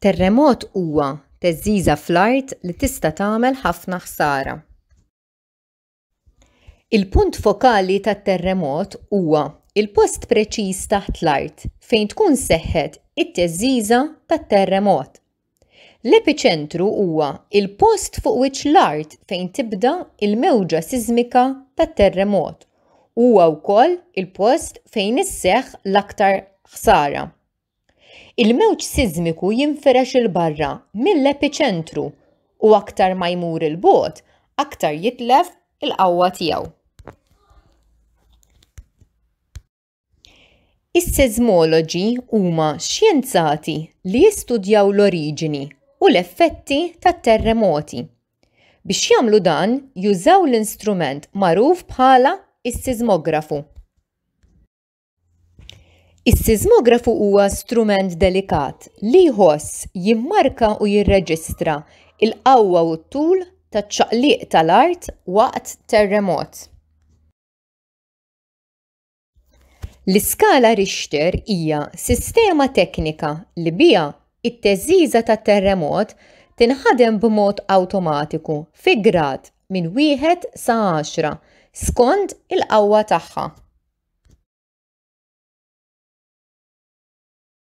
Terremot huwa teżiża fl-art li tista' tagħmel ħafna ħsara. Il-punt fokali tat-terremot huwa il-post preċiż taħt l-art fejn tkun seħħet it-teżiża tat-terremot. L-epiċentru huwa il-post fuq wiċ l-art fejn tibda il-mewġa siżmika tat-terremot. Huwa wkoll il-post fejn isseħħ l-aktar ħsara. Il-mewġ sizmiku jinfirex il-barra mill-epiċentru u aktar ma jmur il-bot, aktar jitlef il-qawwa tiegħu. Is-seżmoloġi huma xjenzati li jistudjaw l-oriġini u l-effetti tat-terremoti. Biex jagħmlu dan, jużaw l-instrument magħruf bħala is-sizmografu. Is-sizmografu huwa strument delikat li jħoss jimmarka u jirreġistra il-qawwa u t-tul taċ-ċaqliq tal-art waqt terremot. L-iskala Richter hija sistema teknika li bija it-teżiża tat terremot tinħadem b'mod awtomatiku fi grad minn wieħed sa 10 skont il-qawwa tagħha.